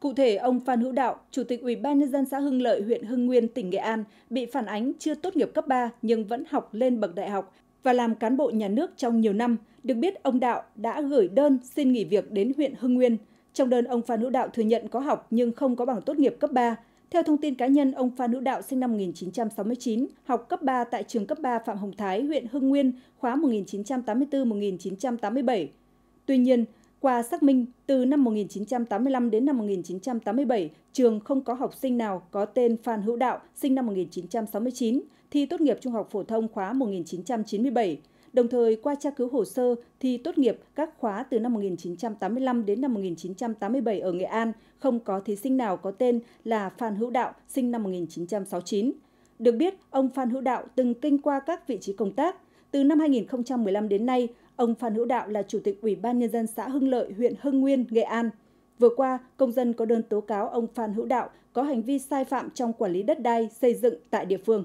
Cụ thể, ông Phan Hữu Đạo, Chủ tịch Ủy ban nhân dân xã Hưng Lợi, huyện Hưng Nguyên, tỉnh Nghệ An, bị phản ánh chưa tốt nghiệp cấp 3 nhưng vẫn học lên bậc đại học và làm cán bộ nhà nước trong nhiều năm. Được biết, ông Đạo đã gửi đơn xin nghỉ việc đến huyện Hưng Nguyên. Trong đơn, ông Phan Hữu Đạo thừa nhận có học nhưng không có bằng tốt nghiệp cấp 3. Theo thông tin cá nhân, ông Phan Hữu Đạo sinh năm 1969, học cấp 3 tại trường cấp 3 Phạm Hồng Thái, huyện Hưng Nguyên, khóa 1984-1987. Tuy nhiên, qua xác minh, từ năm 1985 đến năm 1987, trường không có học sinh nào có tên Phan Hữu Đạo, sinh năm 1969, thi tốt nghiệp trung học phổ thông khóa 1997. Đồng thời, qua tra cứu hồ sơ, thi tốt nghiệp các khóa từ năm 1985 đến năm 1987 ở Nghệ An không có thí sinh nào có tên là Phan Hữu Đạo, sinh năm 1969. Được biết, ông Phan Hữu Đạo từng kinh qua các vị trí công tác – từ năm 2015 đến nay, ông Phan Hữu Đạo là Chủ tịch Ủy ban Nhân dân xã Hưng Lợi, huyện Hưng Nguyên, Nghệ An. Vừa qua, công dân có đơn tố cáo ông Phan Hữu Đạo có hành vi sai phạm trong quản lý đất đai, xây dựng tại địa phương.